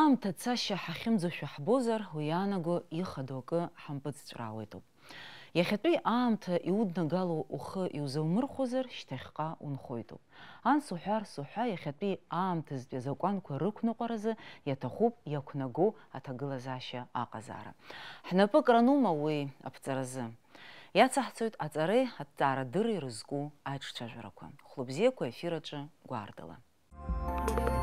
Аамҭа цашьа ҳахьымӡошәа ҳбозар, уи иаанаго ихадоу акы ҳампыҵҵәраауеитоуп. Иахьатәи аамҭа иуднагало ухы иузаумырхәозар, шьҭахьҟа унхоитоуп. Ан суҳәар суҳәа иахьатәи аамҭазтәи азакәанқәа рықәныҟәаразы иаҭахуп иақәнагоу аҭагылазаашьа аҟазаара. ҳнапы кранума уи аԥҵаразы? иацаҳцоит аҵареи дыри рызку аиҿцәажәарақәа. Хлыбзиақәа ефираҿы гәаардала. Thank you.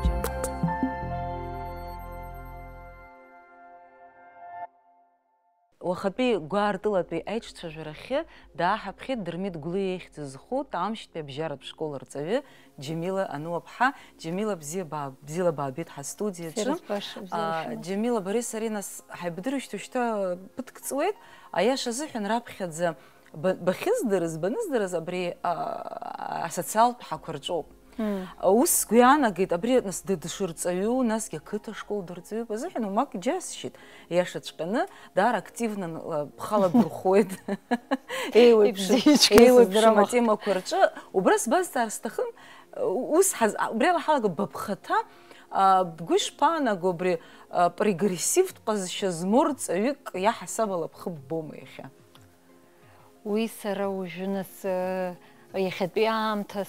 уахатәи гәаартылатәи аиҿцәажәарахьы дааҳаԥхьеит дырмит гәлы еихьӡ зху таамшьтәи абжьаратә школ рҵаҩы џьемила ануаԥҳа џьемила бзиала баабеит ҳастудиаҿы џьемила бареи сареи нас ҳаибдырышьҭу шьҭа ԥыҭк ҵуеит аиаша азыҳәан раԥхьаӡа бахьыздырыз баныздырыз абри асоциалтә ҳақәырҿоуп Аус гәиаанагеит абри нас дышырҵаҩу, насгьы ақыҭа школ мак азыҳәан умак џьасшьеит. Иашаҵәҟьаны даара активна бхала э, дырхуеит. Еиуеиԥшым атемақәа рҿы. Убра сбазҵаар сҭахым, ус убри ала ҳалагап быԥхаҭа бгәы ишԥаанаго абри прогрессивтә ҟазшьа змоу рҵаҩык иаҳасабала бхы ббома иахьа? Уи сара уажәы нас э, иахьатәи аамҭа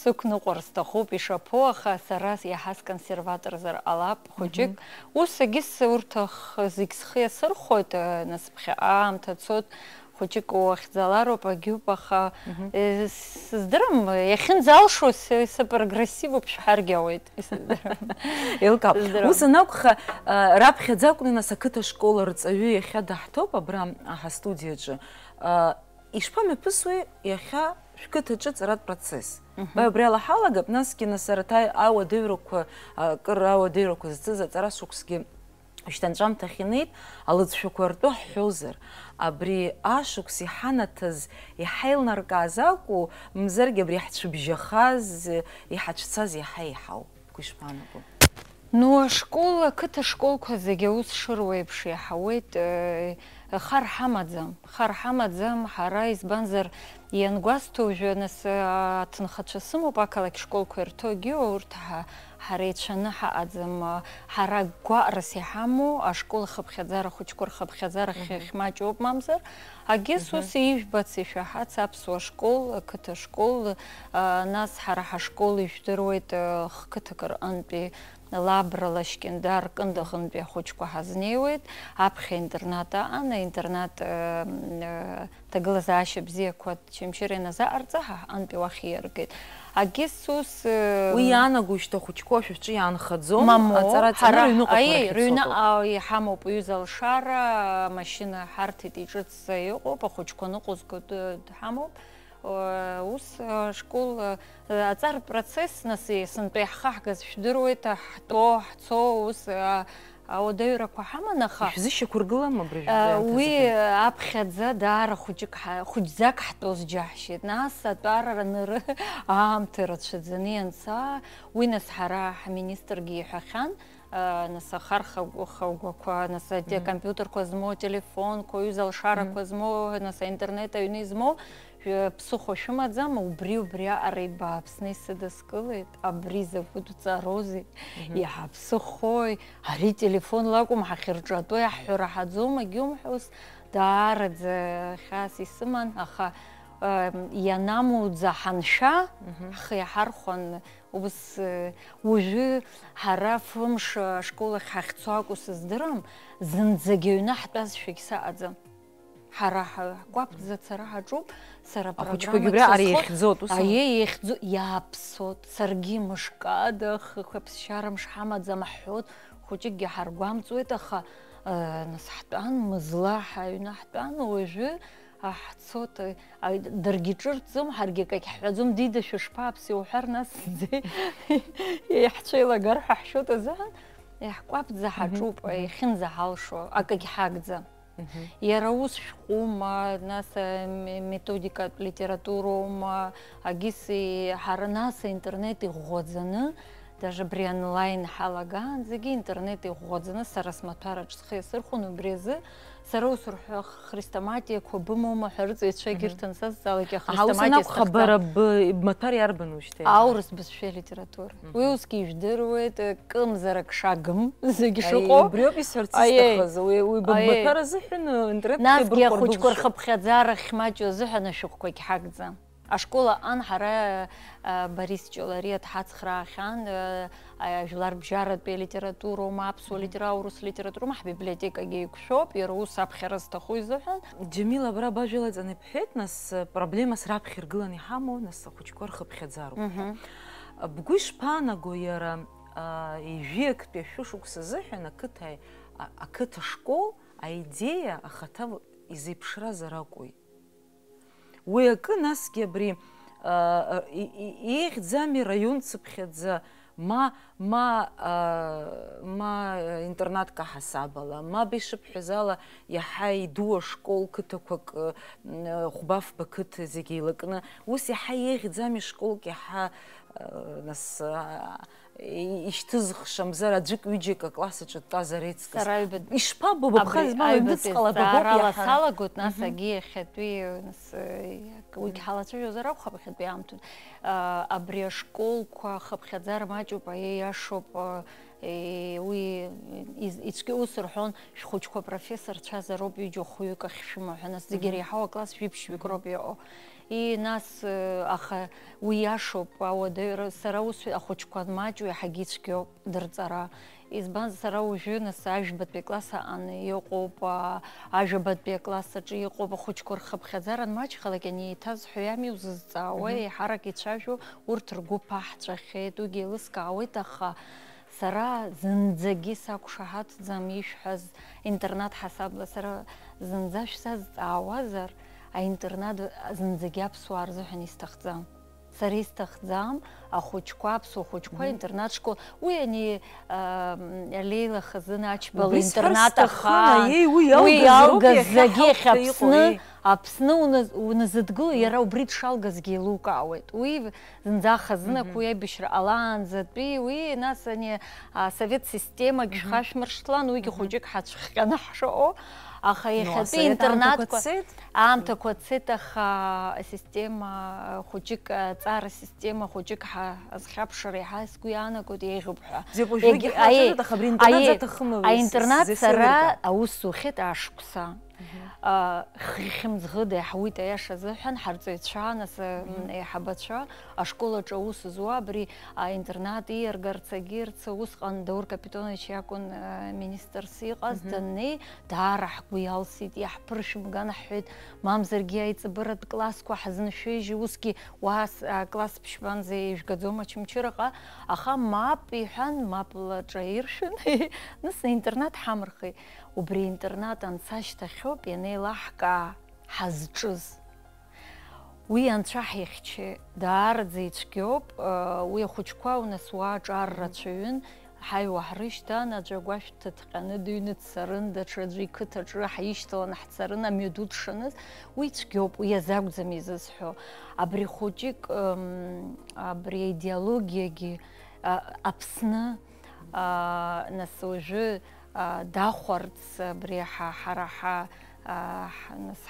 сықәныҟәар сҭахуп ишаԥо, аха сара иаҳа сконсерваторзар ҟалап хәыҷык. Ус егьы урҭ зегь схы иасырхәоит, нас ԥхьаҟа аамҭа цот, хәыҷык уахьӡалароуп агьуп, аха сыздырам, иахьынӡалшо сапрогрессивуп шәҳаргьы ауеит. Еилкап. Ус анакәха, раԥхьаӡа акәны нас ақыҭа школа рҵаҩы иахьа даҳҭоуп абра аҳастудиаҿы ишԥа мҩаԥысуеи иахьа шәқыҭаҿы ҵаратә процесс ба абри ала ҳалагап насгьы ауа ауадаҩрақәа кыр ауадаҩрақәа зҵыз аҵара шықәсгьы шьҭанҵәамҭахь инеит алыҵшәақәа ртәы ҳҳәозар абри ашықәс иҳанаҭаз иҳаилнаркааз акәу мзаргьы абри и иҳацәцаз и хайхау. гәышԥанаку ну школа, ақыҭа школқәа зегьы аус хауэт, иаҳауеит Хар Хар ҳарҳамаӡам ҳара избанзар иангәасҭоужәы нас аҭынхацәа сымоуп ақалақь школқәа ирҭогьы урҭ ҳареицәаны ҳаҟаӡам э, ҳара гәаҟрас иҳамоу ашкол рхыԥхьаӡара хәыҷқәа рхыԥхьаӡара хьмаҷоуп мамзар агьыс ус ижәбац ишәаҳац аԥсуа школ қыҭа э, э школ нас ҳара ҳашкол ижәдыруеит хқыҭак рҟынтәи лабра лашькьындар кындаҟынтәи ахәыҷқәа ҳазнеиуеит аԥхьа интернат аҟан аинтернат ҭагылазаашьа бзиақәа наза ианазаҟарҵа ан уахь ииаргеит აგესუს უი ანა გუშტო ხუჩკოშ ჭი ანხძო აცარაცა რუნო აი რუნა აი ჰამო პუზალ შარა машина ჰარტი ტიჭც იყო ხუჩკონო ყუსკოდ ჰამო ус школ цар процесс нас и снт хахгас шдруйта то цо ус ауадаҩрақәа ҳаман аха шәзышьақәыргылама э, уи аԥхьаӡа даара хәыҷык хәыҷӡак ҳтәоз џьаҳшьеит нас атәарара аамҭа рацәаӡаны ианца уи нас ҳара ҳминистргьы иҳәахьан э, нас ахархагәақәа нас компиутерқәа змоу телефонқәа змоу нас ფსიქოშომაძამ უბრიუბრი არებაბსნის დასკოლეთ აბრიზე ფუძაროზი იაა ფსიქოი არი ტელეფონ ლაკუმ ხახერჯატო აჰურა ჰაძომა გიუმჰუს დაარძე ხასისმან ახა იანამუ ზაჰანშა ხი ჰარხონ უბს უჟი ჰარაფუმშ შკოლა ხახცვაკუს ზდრამ ზნძეგეუნა ჰტას შიქსა აძამ ҳара акәаԥӡа цара ҳаҿуп сара ахәыҷқәагьы убра ари иахьӡот аиеи иахьӡот иааԥсот саргьы мышкада хықәаԥсшьара мш ҳамаӡам ҳҳәот хәыҷыкгьы ҳаргәамҵуеит аха нас ҳтәан мызла ҳаҩны ҳтәан уажәы ҳцот даргьы ҿырҵым ҳаргьы акагь ҳҳәаӡом дида шәышԥааԥси уҳәар нас ӡеи ҳцәеилагар ҳәа ҳшьот азыҳан ҳкәаԥӡа ҳаҿуп иахьынӡаҳалшо акагь ҳагӡа Ярауыз шқума, наса методика литературума, агисы харанасы интернеті ғодзаны, даже онлайн халаган зегьы интернет иӷәӷәаӡаны сара смаҭәараҿ схы иасырхәон убри азы сара усырҳәо хрестоматиақәа бымоума ҳәа рыҵаҩцәа егьырҭан сазҵаалак иахрестоматиақәа бара маҭәар иарбану ушьҭа аурыс бызшәа литература уи усгьы ижәдыруеит кымзарак шагым зегьы шыҟоу убри ауп исҳәарцызҭахыз уи маҭәар азыҳәан интернет насгьы ахәыҷқәа рхыԥхьаӡара ахьмаҷу азыҳәан ашәҟәқәагь ҳагӡам ашкола ан ҳара борис ҷолариа дҳацхраахьан ажәлар бжьаратәи алитературоума аԥсуа литература урыс литературоума ҳбиблиотекагьы еиқәшәоуп иара ус аԥхьара зҭаху изыҳәан џьамила абра бажәылаҵан ибҳәеит нас э, проблемас раԥхьа иргылан иҳамоу нас ахәыҷқәа рхыԥхьаӡароуп век ишԥаанаго иара ижәиактәи а азыҳәан ақыҭа ақыҭа школ а хата изыпшра акәуеит уиакы насгьы абри еиӷьӡами э, э, район цыԥхьаӡа ма ма э, ма интернатка ҳасабала ма бишыбҳәаз ала иаҳа идуа школ қыҭақәак хәба-фба қыҭа зегьы еилакны ус иаҳа еиӷьӡами школк иаҳа нас ishtizxshamza radzik vijeka klasacho tazaretskas raibet ishpa bobo khazma ibet skala bobo rala salagot nasagi ekhetvi nas ui khalatsho zara khabkhetvi amtun abria shkolkva khabkhadzar machupa yashopa ე უი ის იცკი უსრჰონ შხუჩქო პროფესორ ჩაზა რობიო ჯოხუიკა ხშიმო ჰანას ზიგერი ჰავა კლასში ფიფში მიკრობიო и нас аха уяшо паводер сараус ахочкан мачу я хагицкё дрцара из банз сарау жена сажбат пе класса ан йоқоп ажбат пе класса чи йоқоп хочкор хабхазаран мач халакени таз хуями узцауэ хараки чашу уртргу пахчахе дугелс кауит аха сара зынзэги сакшахат замишхаз интернат хасабла сара зынзаш сазауазар аинтернат зынӡагьы аԥсуаа рзыҳәан истахӡам сара истахӡам ахәыҷқәа аԥсуа хәыҷқәа интернат школ уи ани леила хазына ачбала интернат ахан уи иалгаз зегьы иахьаԥсны Аԥсны уназыдгыло иара убри дшалгазгьы еилукаауеит. Уи зынӡа хазынак уи аибашьра алаанӡатәи, уи нас ани асовет системагьы шәхашәмыршҭлан, уигьы хәыҷык ҳацәхҟьаны ҳшаҟо, Аха иахьатәи интернатқәа аамҭақәа цеит, аха асистема хәыҷык аҵара система хәыҷык азхьаԥшра иаҳа сгәы иаанагоит еиӷьуп ҳәа. Аинтернат сара аус сухьеит ашықәса ххьымӡӷыда иаҳуит э, азыҳәан ҳарҵаҩцәа, нас аиҳабацәа ашкол аҿы аус зуа абри аинтернат ииаргарц агьырц усҟан Даур Капитонович иакәын э, министрс иҟаз даннеи даара ҳгәы иалсит, иаҳԥыршәымган ҳҳәеит, мамзаргьы аиҵбыратә классқәа ҳзыншәеижьи усгьы уа класс ԥшьбанӡа еижәгаӡом Очамчыраҟа, аха мап иҳәан, мап лаҿаиршәын, нас аинтернат ҳамырхи убри аинтернат анца шьҭахьоуп ианеилаҳкаа ҳазҿыз уи анцәа ҳихьче даараӡа ицәгьоуп э, уи ахәыҷқәа унас уа ҿар рацәаҩын ҳаиуа ҳрышьҭан аӡәы агәашә дҭаҭҟьаны дыҩны дцарын даҽаӡәы иқыҭаҿы ҳаишьҭаланы ҳцарын амҩаду дшаныз уи цәгьоуп уи азы акәӡам изызҳәо абри хәыҷык абри аидеологиагьы э, аԥсны э, нас уажәы даххәарц абри ҳара нас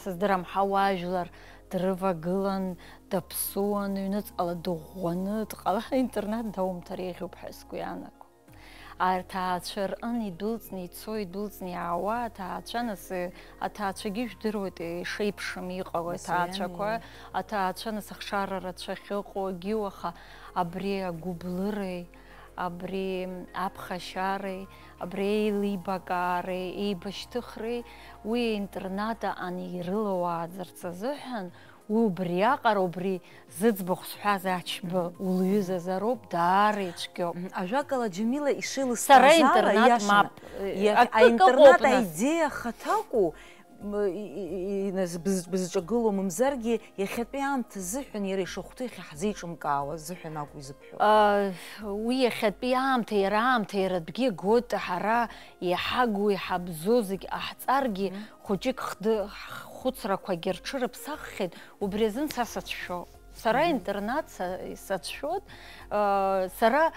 сыздырамҳа уаажәлар дрывагылан даԥсуан ҩныҵҟала дыӷәӷәаны дҟала интернат даумҭар еиӷьуп ҳәа сгәы иаанаго арҭ аацәа рҟын идәылҵны ицо идәылҵны иаауа аҭаацәа нас аҭаацәагьы ижәдыруеит шеиԥшым иҟало аҭаацәақәа аҭаацәа нас ахшара рацәахьыҟоугьы уаха абри агәыблыреи абри аԥхашьареи абри еилибакаареи еибашьҭыхреи уи аинтерната анирылауааӡарц азыҳәан уи убриаҟара убри зыӡбахә зҳәаз ачба улҩыз азароуп даара ицәгьоуп ажәакала џьамила ишилысара интернат мап аинтернат аидеиа хаҭакәу ინეს ბიზჭგილო მომზარგი ეხეთე ამთ ზიჰენ ირი შოხთი ხაზიჭმკავა ზიჰენ აკუ ზიფო ა უი ეხეთე ამთე რამთე რბგი გოტ ჰარა იჰაგუ იჰაბზუზი აჰწარგი ხუჭი ხდ ხუცრაქვა გერჩრბ სახხეთ უბრეზენ სასაცშო сара интернат сацшот сара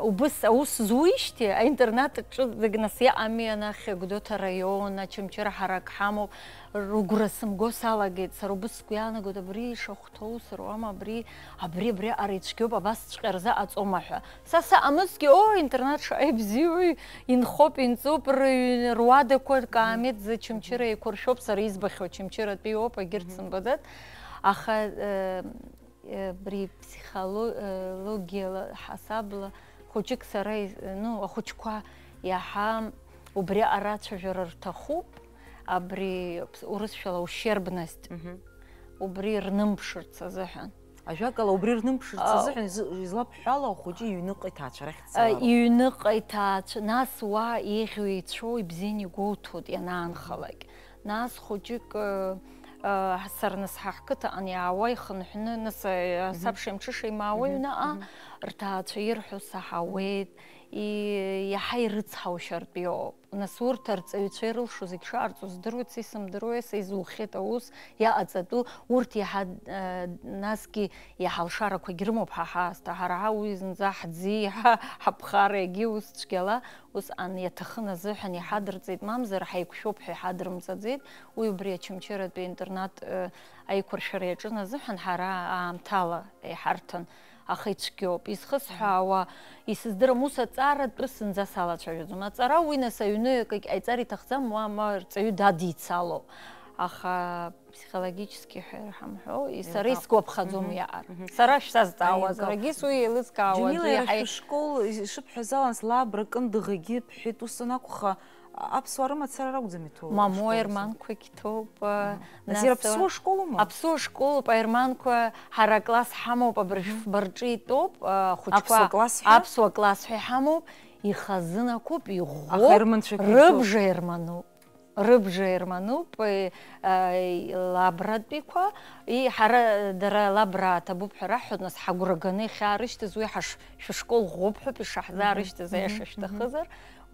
убыс ус зуиште а интернат чу дегнасия амиана хегдота э, района чимчер харак хамо рогурасм го салагет сара убыс куяна года бри шохтоус рома бри а бри бри аричкё ба вас чқерза ацома ха саса амски о интернат шайб зиуй ин хоп ин супер руаде кот камет за чимчер и куршоп сара избахо чимчер от пиопа герцен бадат аха э, э, э, бри психологиала ҳасабла хәыҷык сара ну ахәыҷқәа иаҳа убри арацәажәара рҭахуп абри урысшәала ущербность убри рнымԥшырц азыҳәан ажәакала убри рнымԥшырц азыҳәан излабҳәала ахәыҷы иҩныҟа иҭаацәа рахь иҩныҟа иҭаацәа нас уа еиӷьу еицәоу ибзиан игәоуҭоит ианаанхалак нас хәыҷык سر نصحح كتا أن يعوي خنحن نس سبشم تشيش يعوي نا رتاعت ирҳәо саҳауеит иаҳа ирыцҳаушьартә иоуп нас урҭ арҵаҩцәа ирылшо зегь шаарҵо здыруеит са исымдыруеи са изухьеит аус иаҟаҵатәу урҭ иаҳа насгьы иаҳа лшарақәагьы рымоуп ҳа ҳаасҭа ҳара ҳа уи зынӡа ҳӡи ҳа ҳаԥхарагьы ус цәгьала ус ан иаҭахын азыҳәан иҳадырҵеит мамзар ҳаиқәшәоуп ҳәа иҳадырымҵаӡеит уи убри ачымчыратәи интернат аиқәыршәара иаҿын азыҳәан ҳара аамҭала иҳарҭан ახეცქიოპ ის ხსავა ის ძრმუსა წარად პრსინძა სალაჩაჟო მაწარა უინასა ინე აი წარი თხცა მომა წევი დადიცალო ახა ფსიქოლოგიჩესკი ჰერ ხამჰო ის არის გვაფხაძომია არ სარაშ საზდავაზ რეგის უილის გავა აი შკოლ შფხზალანს ლაბრკნ დღიგი ფეტუსნაკხა абсуа რომაც არ არაგძემი თუ мамо ერმანქვი ქთობ ნასო სკოლო მო абсуа სკოლო პერმანქვა ჰარა კლას ჰამო პბრჟი ბრჯი ტოპ ხუჩკა абсуа კლას ჰამო იხაზნა კუპი ღო რბჟი ერმანო რბჟი ერმანო აი ლაბრატიქვა и хара дара лабрата бубхра худнас хагураганы хариштэ зуй хаш шшкол гобхэ пишахдарыштэ зэшэштэ хызэр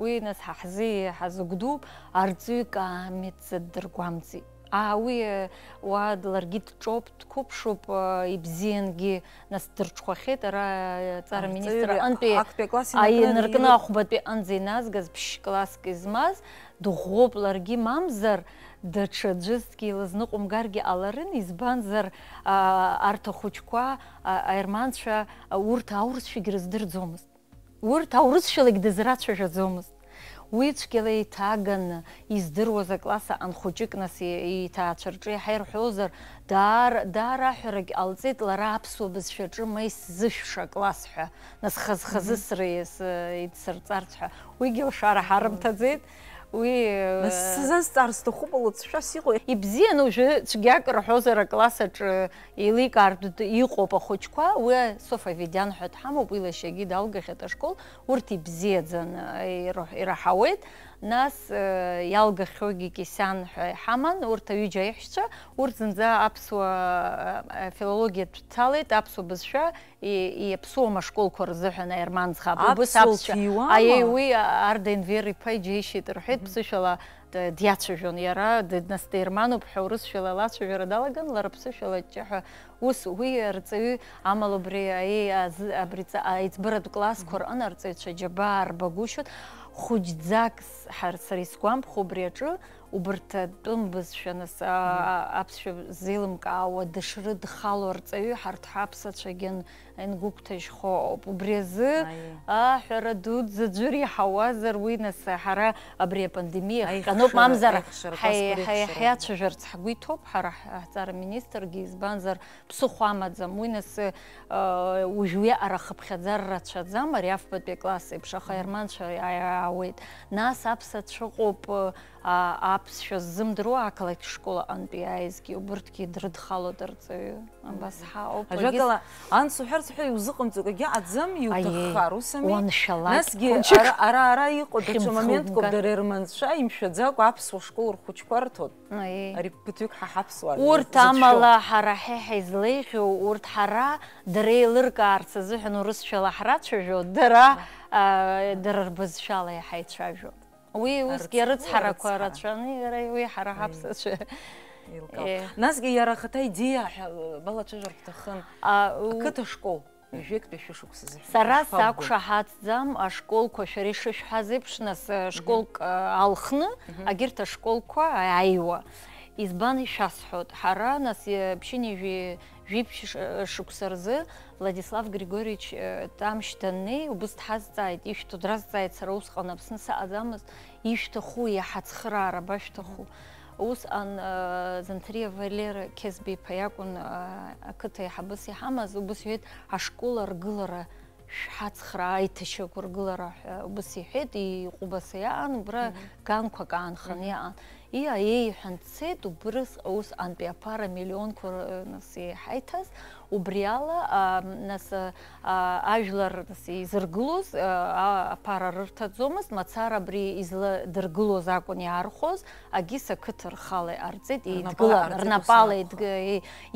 уи нас ҳаҳзеи ҳазыгәдуп арҵаҩык аамицаддыргәамҵит ауи уа ларгьы дҿоуп дқәыԥшуп э, ибзиангьы нас дырҽхәахьеит ара аҵара э, министр антәи аинаркны ахәбатәи анӡа иназгаз ԥшь класск измаз дӷәӷәоуп ларгьы мамзар даҽаӡәызгьы илызныҟәымгаргьы аларын избанзар арҭ ахәыҷқәа аерманцәа урҭ аурысшәагьы рыздырӡомызт урҭ аурысшьалагь дызрацәажәаӡомызт уи цәгьала еиҭаганы издыруаз акласс анхәыҷык нас иҭаацәа рҿы иаҳа ирҳәозар даара аҳәарагь ҟалҵеит лара аԥсуа бызшәаҿы ма исзышәша акласс ҳәа нас хаз-хазысра э, идсырҵарц ҳәа уигьы лшара ҳарымҭаӡеит უი სასწარს თუ ხუპლოც შას იყო ი ბზიან უჟე ჩგიაკ როჰოზერა კლასაჭი ილი კარდ იყო ხოჩქვა უე სოფა ვიდიან ხეთ ჰამო პილეშე გი დავგეხეთა სკოლ ურთი ბზიეძან აი რო ირაჰავეთ нас иалгахьоугьы э, кьесиан ҳәа иҳаман урҭ аҩыџьа аиҳәшьцәа урҭ зынӡа аԥсуа э, э, филологиа дҭалеит аԥсуа бызшәа иаԥсуам ашколқәа рзыҳәан аерман зхаб аиеи уи арда инвер иԥа иџьеишьеит рҳәеит ԥсышәала диацәажәон иара нас деирмануп ҳәа урысшәала лацәажәара далаган лара ԥсышәала ҷҷаҳәа ус уи арҵаҩы амала убри аиеи абри аиҵбыратә классқәа рҟын арҵаҩцәа џьабаа хәыҷӡак сара исгәамԥхо убри аҿы убырҭ атәым бызшәаныс аԥсшәа зеилымкаауа дышрыдхало арҵаҩы ҳарҭ ҳаԥсацәагьын ин гәыгәҭа ишхоуп убри азы аҳәара дуӡӡа ӡәыр иаҳауазар уи нас ҳара абри апандемиа хҟьаноуп мамзар ҳиацәажәарц ҳгәы иҭоуп ҳара аҳҵара избанзар ԥсыхәа амаӡам уи нас уажә уи арахыԥхьаӡара рацәаӡам ари афбатәи класс еиԥш нас аԥсацәа ыҟоуп аԥсшәа школа ақалақь школ аҟнтәи иааизгьы убырҭгьы дрыдхалоит ასწი უზყომწუკი აძამ იუთხარუსემი ნასგი არა არა არა იყო დაც მომენტ კოდერერმანშა იმშვეძაკ აფსუ შკოლურ ხუჩქვართო აი არი პუტიკ ხაფსვარ ურთამალა ხარა ჰეჰიზლიხი ურთ ხარა დრეილერ კარცაზე ჰნურის შელახრა ჩეჟო დრა დრერბზ შალე ჰაიჩაჟო უი უს გერც ხარა ქვარაჩანი რაი უი ხარა ხაფსაშე Э. Насге ярахатай идея балача жортахын. Кыты школ. Сара сакша хатзам школ кошери шышҳазыпшнас э, школ э, алхны, школ ко айва. Избан ишасҳот. Хара нас ԥшьынижәи ви випши рзы Владислав Григорьевич тамшьҭаннеи убыс дҳазҵааит, ишәҭо дразҵааит сара усҟан Аԥсны саҟаӡамызт, ишәҭаху хацхрара башәҭаху. Mm -hmm ус ан э, зынтрия валера кезбей паякун акыта э, ихабыс ихамаз убыс ихет ашкула ргылара шхацхра айтышек ргылара э, убыс ихет и убаса бра ганква ганхан яан и аей ихан цет убрыс ус ан пиапара миллион кур нас убряла нас ажлар изыргылоз парарырҭаӡомызт мацара абри излдыргылоз акәын иаархоз агьыс ақыҭа рхала иҟарҵеит еидгылан рнапала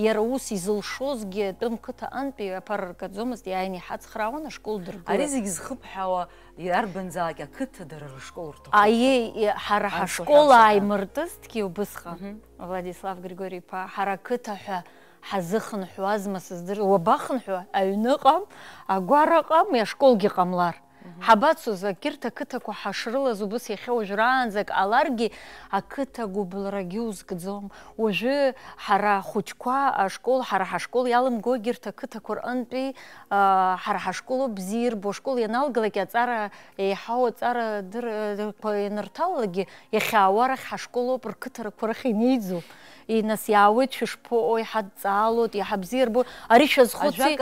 иара ус изылшозгьы тәым қыҭа антәи аԥараргаӡомызт иааины иҳацхраауан ашкол дыргылан ари зегьы зхыԥҳәауа иарбанзаалак ақыҭа дара рышкол рҭахуп аиеи ҳара ҳашкол ааимыртызҭгьы убысҟан владислав григорий па ҳара ақыҭа ҳәа ҳазыхынҳәуазма сыздыр уабахынҳәуа аҩныҟам агәараҟам иашколгьы ҟамлар ҳабацоз акгьырҭ ақыҭақәа ҳашрылаз убыс иахьа уажәраанӡак аларгьы ақыҭа гәыблрагьы узкӡом уажәы ҳара ахәыҷқәа ашкол ҳара ҳашкол иалымгои егьырҭ ақыҭақәа рҟынтәи ҳара ҳашколу бзиа ирбо ашкол ианалгалак аҵара еиҳау э, аҵара дырқәа ианырҭалалагьы э, иахьаауа рахь ҳашколоуп рқыҭарақәа рахь инеиӡоу нас иаауеит шәышԥоҟои ҳадҵаалот иаҳабзиа ирбо ари шәазхәыци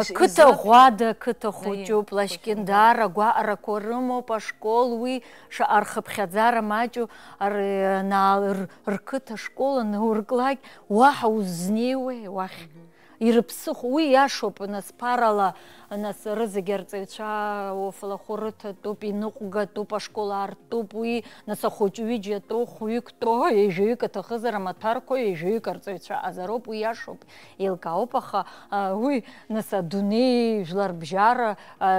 ақыҭа ӷәада ақыҭа хәыҷуп лашькьында агара гәаҟрақәа рымоуп ашкол уи шаархыԥхьаӡара маҷу э, рқыҭа школ анаурклак уаҳа узнеиуеи уахь ирыԥсыхә уи иашоуп насԥарала нас рызагьарҵаҩцәа топ рыҭатәуп иныҟәгатәуп ашкол аартәуп уи нас ахәыҷҩы џьатәо хәҩык тәо ежәаҩык аҭахызар амаҭәарқәа ежәаҩык арҵаҩцәа азароуп уи иашоуп еилкаауп аха уи нас адунеи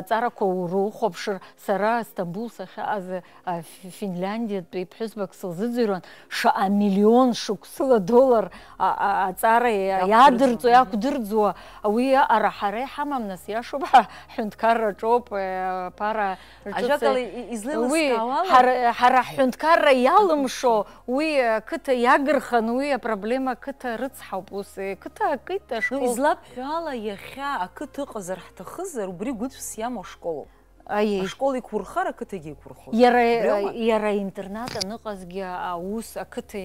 цара коуру, урухәаԥшыр сара стамбул сахьааз финляндиатәи ԥҳәызбак сылзыӡырҩуан шаҟа миллион шықәсыла доллар аҵара иаадырҵо иақәдырӡуа уи аҟара ҳара иҳамам нас иашоуп شوبها ҳҳәынҭқарра ҿоуп ԥара э, ажәакала излеилыскаауала ҳара ҳҳәынҭқарра иалымшо уи қыҭа иагырхан уи апроблема қыҭа рыцҳауп ус қыҭа акит ашкол излабҳәала иахьа ақыҭа ыҟазар ҳҭахызар убри гәыцәс иамоу ашколуп ашкол иқәурхар ақыҭагьы иқәурхоз э, иара иара интернат аныҟазгьы аус ақыҭа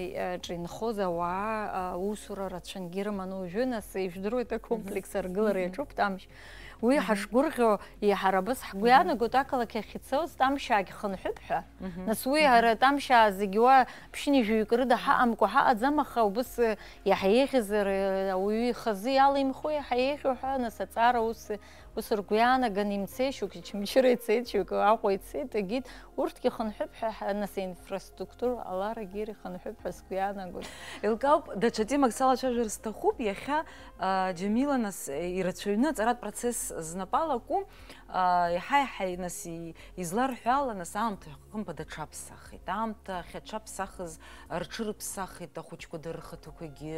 ҿа инхоз ауаа аусура рацәангьы рыман уажәы нас ижәдыруеит акомплекс аргылара иаҿуп тамшь уи ҳашгәырӷьо еиҳарабыз ҳгәиаанагоит ақалақь ахь ицоз тамшьаагь хынҳәып ҳәа нас уи ара тамшьаа зегьы уа ԥшьынжәҩык рыда ҳаҟамкәа ҳаҟаӡам аха убыс иаҳаиӷьызар ауаҩы ихазы ҳәа нас аҵара ус ус ргәы иаанаган чымчыра аҟәа ицеит агит урҭгьы хынҳәып ҳәа нас ҳәа сгәы иаанагоит даҽа темак салацәажәар сҭахуп иахьа нас э, ирацәаҩны аҵаратә процесс знапалаку иаҳа иаҳа нас изларҳәала нас аамҭа хымԥада ҽаԥсахит аамҭа ахьаҽаԥсахыз рҽырыԥсахит ахәыҷқәада рхаҭақәагьы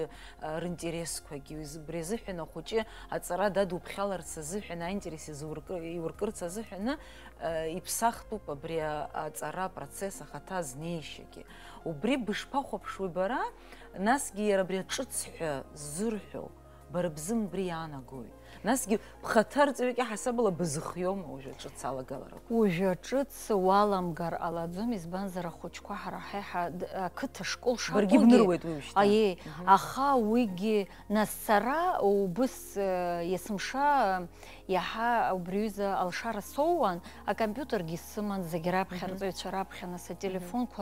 ринтересқәагьы убри азыҳәан ахәыҷы аҵара дадуԥхьаларц азыҳәан аинтерес иуркырц азыҳәаны иԥсахтәуп абри аҵара процесс ахаҭа знеишьагьы убри бышԥахәаԥшуеи бара насгьы иара абри аҿыцҳәа ззырҳәо бара бзы мбри Насгьы бхаҭарҵаҩык иаҳасабала бызхиома уажәы ҿыц алагаларақәа? Уажәы ҿыц уаламгар алаӡом, избанзар ахәыҷқәа ҳара ҳаиҳа ақыҭа школ Баргьы бныруеит аха уигьы нас сара убыс э, есымша иаҳа убри аҩыза алшара соуан, акомпиутергьы сыман, зегь раԥхьа рҵаҩцәа раԥхьа, нас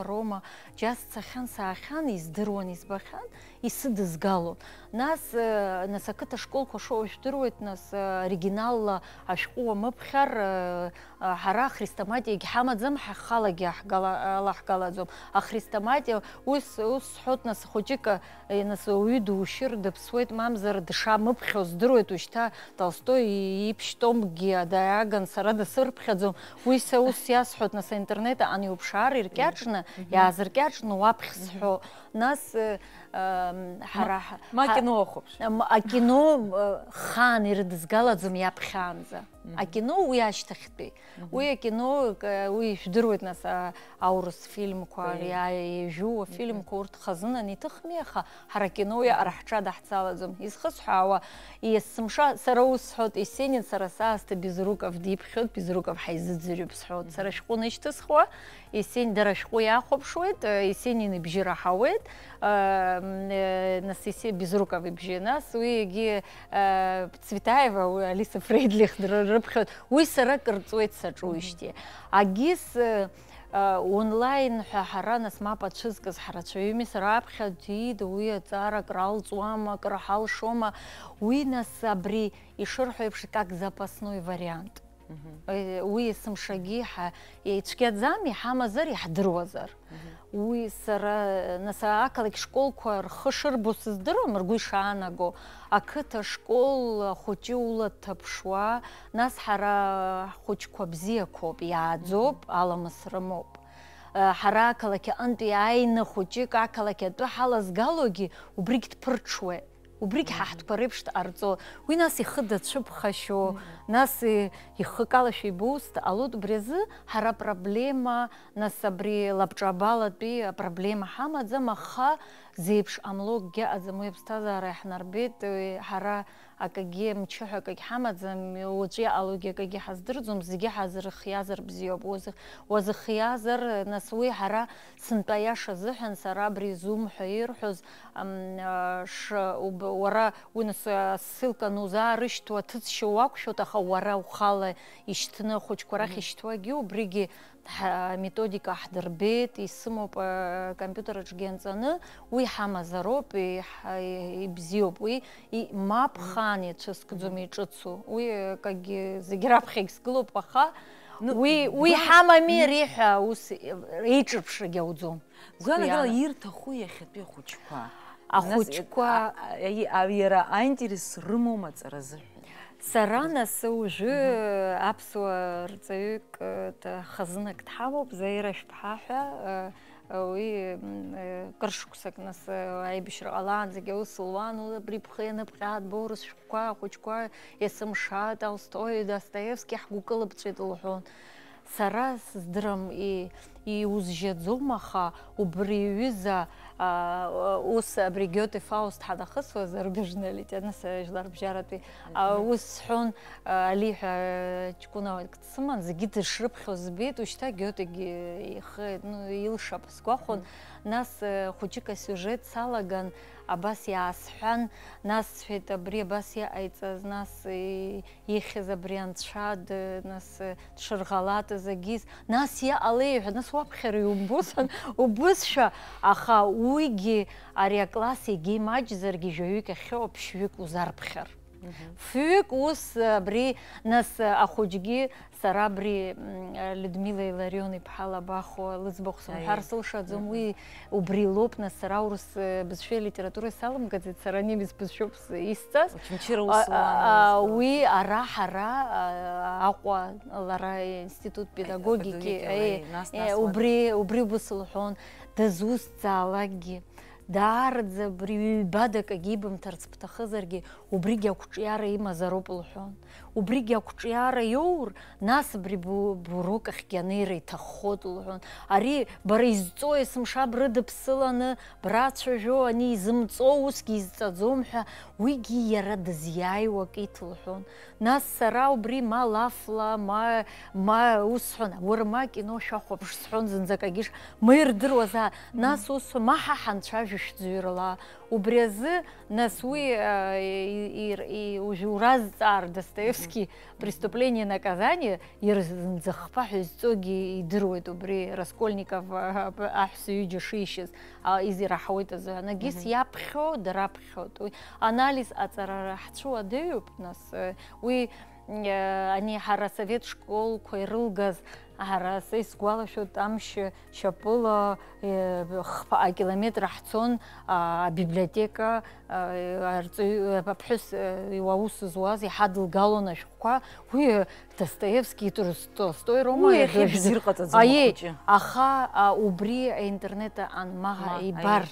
рома, џьа сцахьан, саахьан, издыруан, избахьан, исыдызгалон нас э, нас ақыты э, школқа шо өштірует нас оригиналла ашқуа мыпхар э, хара христоматия гихамадзам хахалаги ахгаладзом а христоматия ус ус хот нас хочика нас уиду ущир дыпсует мамзар дыша мыпхо здырует ушта толстой и пштомги адаяган сарада сырпхадзом уйса ус хот нас интернета ани упшар иркячна языркячна уапхсхо нас ჰარა მაკინო ხობს. კინო ხან ერთს გალაძმი აფხანზა. а кино уя аштахты уя кино э, уй ждирует нас аурус фильм куар я жу фильм курт хазына не тхмеха хара кино я арахча дахцалазым из хасхава и сымша сараус хот и сенин сарасаста без руков дип хот без руков хайзы дзирюб хот сарашху нечты схва и сен дарашху я хопшует э, и сенин бжира хаует э, нас исе без руков бжина суеги цветаева у алиса фрейдлих дрожжи рыԥхьоит уи сара кырҵуеит саҿуижьҭеи агис онлайн ҳәа ҳара с мап ацәызкыз ҳрацәаҩыми сара аԥхьа дида уи аҵара крахал шома уй нас абри и еиԥш как запасной вариант Э, уи сымшагьы еицәгьаӡами ҳамазар иаҳдыруазар уи сара э, э, нас ақалақь школқәа рхы шырбо сыздыруам ргәы ишаанаго ақыҭа школ ахәыҷы ула дҭаԥшуа нас ҳара ҳхәыҷқәа бзиақәоуп иааӡоп аламыс рымоуп ҳара ақалақь аҟынтәи иааины хәыҷык ақалақь атәы ҳалазгалогьы убригь дԥырҽуеит убрик хаҳтқа реб штарцо винас их дацубхашо нас их калаши буст алот брезы хара проблема насабри лапчабала ты проблема хамадзама ха зеиԥш амлокгьы аӡам уи иаҳнарбеит ҳара акагьы мчыҳәа акагьы ҳамаӡам уаҵәы иҟалогьы акагьы ҳаздырӡом зегьы ҳазырхиазар бзиоуп уазыхиазар нас уи ҳара сынтәа иаша азыҳәан сара абри изумҳәа ирҳәоз уара уи нас ссылка нузаарышьҭуа ҭыҵшьа уақәшәот аха уара ухала ишьҭны ахәыҷқәа рахь ишьҭуагьы убригьы методика ахдырбет исмоп компьютер ажгенцаны уй хамазароп и ибзиоп уй и мапхани чыскдуми чыцу уй каги загирапхекс глупаха уй уй хамами риха ус ичырпшы геудзу гуанагала иртаху яхет бе хучква ахучква ави ара интерес рымома царазы Сара وجو уже رزيك تخزنك تحاوب زي رش بحاحة وي كرشكسك нас أي э, ус абри гёте фауст ҳадахысуаз зарубежная литература жыларб жаратәи ус сҳәон али ҳәа ҷкәына дсыман зегьы дышрыԥхьо ушта ушьҭа гётегьы ну илшап сгәахәон нас э, хәыҷык сюжет салаган абас асхан нас сҳәеит абри абас иҟаиҵаз нас э, их абри чад э, нас дшырӷалатыз загиз нас иҟалеи нас уаԥхьара иумбозан убызшәа аха уигьы ари акласс егьимаҷзаргьы жәаҩык ахьыҟоуп шәҩык узарԥхьар фҩык ус абри э, нас э, ахәыҷгьы сара абри людмила иларион иԥҳа лабахо лыӡбахә сымҳәар сылшаӡом уи убри лоуп нас сара урыс э, бызшәеи алитературеи салымгаӡеит сара немец бызшәоуп исҵаз уи ара ҳара аҟәа лара институт педагогики убри убри быс дазусҭҵаалакгьы даараӡа абри ҩба-дак агьибымҭарц бҭахызаргьы убригьы ақәҿиара имазароуп лҳәон убригьы ақәҿиара иоур нас абри бурок ахьгьы анеира иҭаххот лҳәон ари бара изҵо есымша брыдыԥсыланы брацәажәо ани изымҵо усгьы изҵаӡом ҳәа уигьы иара дызиааиуа акит лҳәон нас сара убри ма лафла ма ма ус уара ма кино шәахәаԥш сҳәон зынӡакагьы ма нас ус ма ҳа ҳанцәажәо шәӡҩрла убри азы нас уи э, Достоевский «Преступление и наказание» и дрой убри Раскольников а, а, ахсюджи а из Ирахойта за нагис я пхо дарапхо. Анализ ацарарахчу адеюп нас. Э, Уи э, они харасовет школ койрылгаз არას ეს გვალაშო ტამშ შაპულ ა კილომეტრ ახცონ ბიბლიოთეკა არწი ფფს უაუს ზუაზი ჰადლ галоნა შხვა უი დასტეევსკი ტოლსტოი რომაი ეხი ზირყაცა ზოგი აი ახა უბრი ინტერნეტ ან მაგა ი ბარ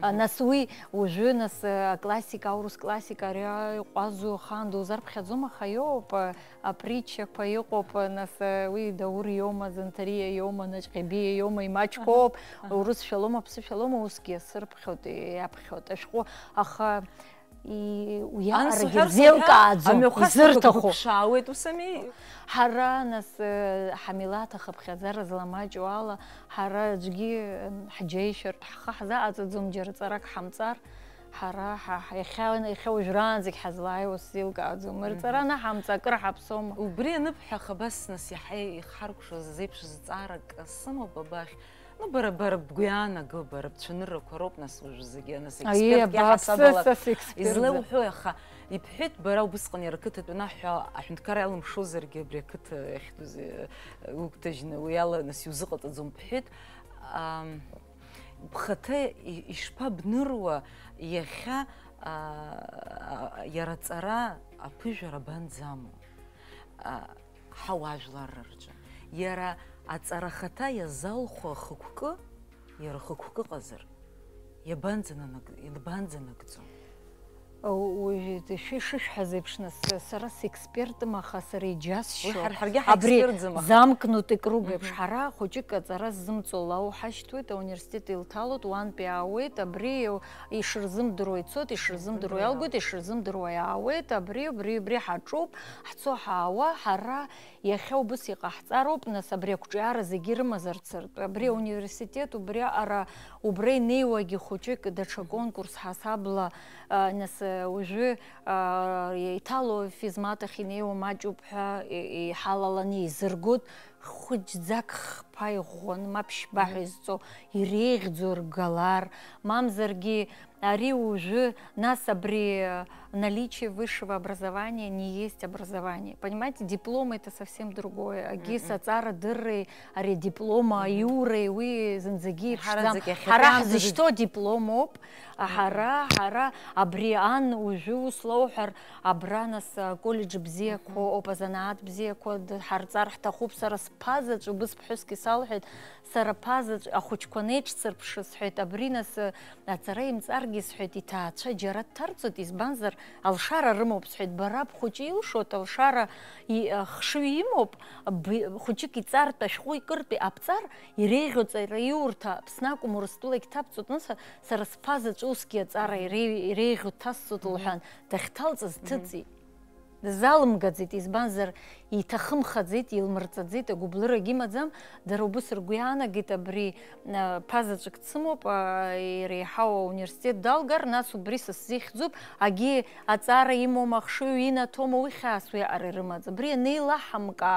ნასუი უჟე ნას კლასიკა რუს კლასიკა რა ყაზუ ხანდო ზარფხეძო მახაიო ა პრიჩა ფაიო ყო ნას უი და ური ომა ზანტრია ომა ნაჭები ომა იმაჩკო რუს შელომა ფსი შელომა უსკი ასერფხოდი აფხოდა შყო ახა უიარგი ზელკაძო ზერთოხო შავეტუსემი ჰარა ნას ჰამილათა ხფხაზარ ზლამაჯვალა ჰარა ძგი ჰჯეიშერ ხახზა აძუმ ჯერწარაკ ჰამწარ ჰარა ეხავენ ეხო ჟრან ზი ხაზლაი ვსილკაძო მერწარანა ჰამწაკრ ჰაბსომ უბრენ ფხახბას ნას ი ხარკშო ზიფშ ზწარაკ სმო ბაბახ Ну, бара бара бгуиаанагыл, бара бцәаныррақәа роуп нас уажә зегьы, нас експерт иаҳасабалак. Излеуҳәо иаха, ибҳәеит аҵарахаҭа иазалхәа ахықәкы, иара хықәкы ыҟазар, иабанӡананаг, иабанӡанагӡо уажәы сара секспертым сара иџьасшьо абри замкнутый круг еиԥш ҳара хәыҷык аҵара ззымҵола уҳашьҭуеит ауниверситет илҭалоит уантәи аауеит абри ишырзымдыруа ицоит ишырзымдыруа иалгоит ишырзымдыруа ҳара иахьа убыс иҟаҳҵароуп нас абри убри ара убра инеиуагьы конкурс ҳасабла нас уажәы еиҭалоу физмат ахь инеиуам аҷуп ҳәа иҳалаланы изыргоит хәыҷӡак пайгон, иӷон, ма ԥшьба ҳәа изҵо, иреиӷьӡо ргалар, мамзаргьы ари уже нас абри наличие высшего образования не есть образование. Понимаете, диплом это совсем другое. Аги сацара дырры, ари диплома юры, уи зынзаги, хара за что диплом оп, а хара, хара, абри ан уажәы услоуҳәар, абра нас а, колледж бзеко, опа занааҭ бзиақәа дҳарҵар ҳҭахуп сара ფაზაჭ უბს ფჰუსკი სალჰეთ сара ფაზაჭ ახუჩქვა ნეჩცერფშ სჰეთ აბრინას აცარა იმწარგი სჰეთ იტაჩა ჯერა თარწოთ ის ბანზარ ალშარა რმობ სჰეთ ბარაბ ხუჭი უშოთ ალშარა и хშვი იმობ ხუჭი კი წარტა შხუი კრტი აბწარ ირეღო წერა იურთა ფსნაკუ მორსტულე კთაბწოთ ნა сара ფაზაჭ უსკია წარა ირეღო თასწოთ ლჰან და ხთალწს თწი ზალმგაძით ის ბანზერ ითხმხაძით ილმრწძით გუბლურ ეგიმაძამ და რობუს რგუანა გიტაბრი ფაზაჭკ ცმოპ ირი ჰაო უნივერსიტეტ დალგარ ნას უბრის სიხძუბ აგი აწარა იმო მახშუ ინა თომო ხასვე არ ერმაძ ბრი ნილა ჰამკა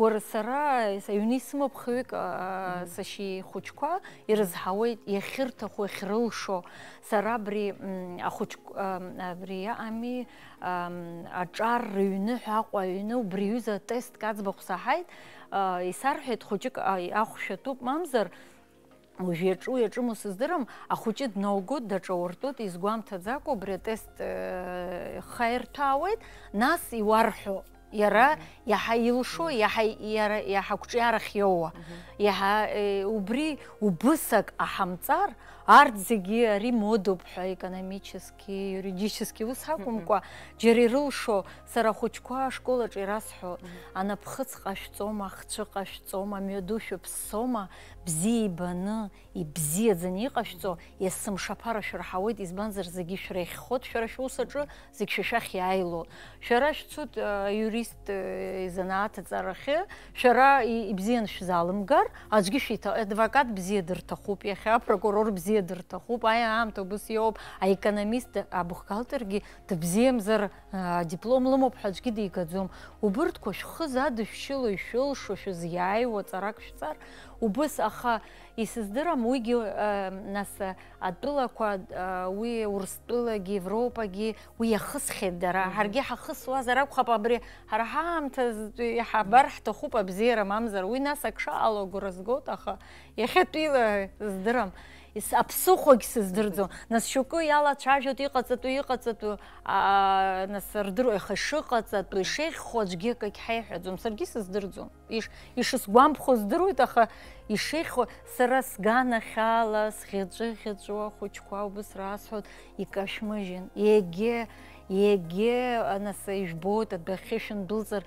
ورسره یونیسمو بخویک سشی خوچکوا یرز هاوی یخیر تا خوی خرل شو سرا بری اخوچکوا بری امی اجار ریونه حاق و ایونه بریوز تست کاز بخصاحید ایسار حید خوچک اخوش توب مامزر ویچو یچو مسیزدرم اخوچی دنوگو دچا ورطوت ایزگوام تزاکو بری تست خیر تاوید ناس ایوار حو яра яха илшо яха яра яха кучярхёва яха э, убри убысак ахамцар арт зиги ари модуп ха экономически юридически усакумква жери рушо сарахучква школа чи расхо ана пхыц кашцом ахчы кашцом амёдушу псома бзиа ибаны ибзиаӡаны иҟашәҵо есым шаԥара шәырҳауеит избанзар зегьы шәреиӷьхот шәара шәус аҿы зегь шәа шәахь иааило шәара шәцот э, юрист э, занааҭ аҵарахьы шәара ибзианы шәзаалымгар аӡәгьы адвокат бзиа дырҭахуп иахьа апрокурор бзиа дырҭахуп аи аамҭа убыс иоуп аекономист абухгалтергьы дыбзиамзар э, диплом лымоуп ҳәа аӡәгьы дигаӡом убырҭқәа шәхы задышәшьыло ишәылшо шәызиааиуа ҵарак шәҵар убыс аха исыздырам уигьы э, нас атәылақәа э, э, уи урыстәылагьы Европаги уи иахысхьеит дара ҳаргьы ҳахысуазар акәхап абри ҳара ҳаамҭазтәи иҳабар ҳҭахуп абзиара мамзар уи нас акша шаалогәра аха аха иахьатәила здырам аԥсыхәагь сыздырӡом нас шьоукы иалацәажәоит иҟаҵатәу иҟаҵатәу нас рдыруа иха ишыҟаҵатәу ишеиӷьхо аӡәгьы акагь ҳаиҳәаӡом саргьы сыздырӡом ишысгәамԥхо здыруеит аха ишеиӷьхо сара сганахь ала сӷьаҵәы и ахәыҷқәа убысраасҳәоит икашәмыжьын еге егье нас ижәбоит адәахьы шәындәылҵыр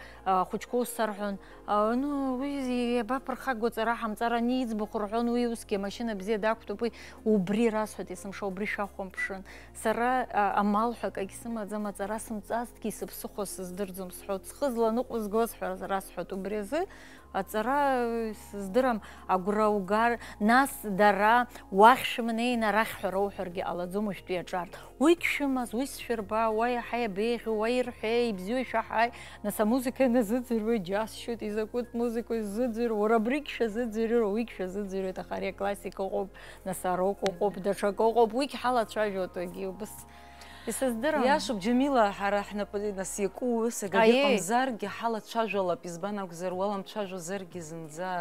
хәыҷқәа усарҳәон ну уи иабаԥырхаг ҵара ҳамҵар ани иӡбахә рҳәон уи усгьы амашьына бзиа дақәтәуп уи убри расҳәоит есымша убри шәахәамԥшын сара амал ҳәа акагьы сымаӡам аҵара сымҵазҭгьы исыԥсыхәа сыздырӡом сҳәоит схы зланыҟәызгоз ҳәа расҳәоит убри азы аҵара э, сыздырам агәра угар нас дара уахь шәымнеин арахь ҳәа роуҳәаргьы ҟалаӡом уажәтәи аҿарҭ уи шәымаз уи сшәырба уа иаҳа иабеиӷьу уа ирҳәеи бзиа ишәаҳаи нас амузыка џьасшьоит ზეკუთ მუსიკუ ზიძი რო რაბრიქშა ზიძი რო ვიქშა ზიძი რო და ხარია კლასიკო ყო ნასარო ყო ყო და შაკო ყო ვიქ ჰალა ჩაჟო თუ იგი უბს ეს ეს დრო ია შუბ ჯემილა ჰარა ჰნა პოდი ნასიკუ სეგადი პამზარგი ჰალა ჩაჟოლა პიზბანა გზერ ვალამ ჩაჟო ზერგი ზნძა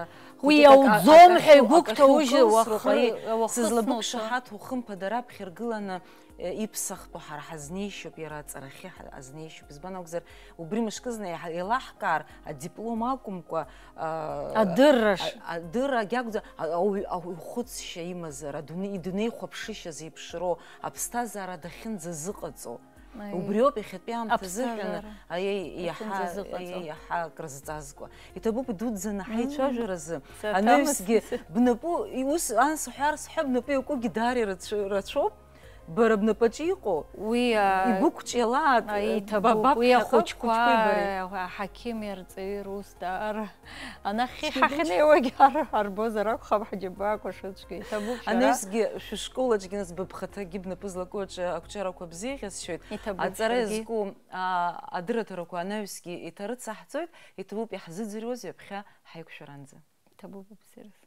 ვია უძონ ჰე გუქთო უჟი ვახი სიზლებო შაჰათ ხუმ პადარაფ ხერგლანა იფსახტო ჰარ ჰაზნიშუბ ირა წრახი ჰაზნიშუბ ზბანოგზერ უბრიმშკზნე ელაჰკარ დიპლომაკუმკა ადრაშ ადრა გაგუძა ხუც შეიმაზრა დუნი იდნე ხოფშიშა ზიფშრო აფსთაზარა დახინძა ზიყწო убриоп ихэтпи ам тзыгэн ай яха яха крызцазква итобу дудзана хайчважраз анысги бнапу иус ан сухар сухаб напу куги дари рачоп барыбны пачииқо уи ибукчелаат итабук э, уи ахучква э, ҳаким ирҵаҩи рус даара анахьи ҳахьнеиуагьы арбозар акәхап ҳџьабаақәашыцәгьа итабук анысгьы шәышколаҿгьы нас быԥхаҭагьы бнапызлакуаҿы ақәчарақәа бзиа иҟьазшьоит аҵара и адырраҭарақәа анаҩсгьы иҭарыцаҳҵоит иҭабуп иаҳзыӡырҩуазеи ԥхьа ҳаиқәшәаранӡа иҭабуп бзиарас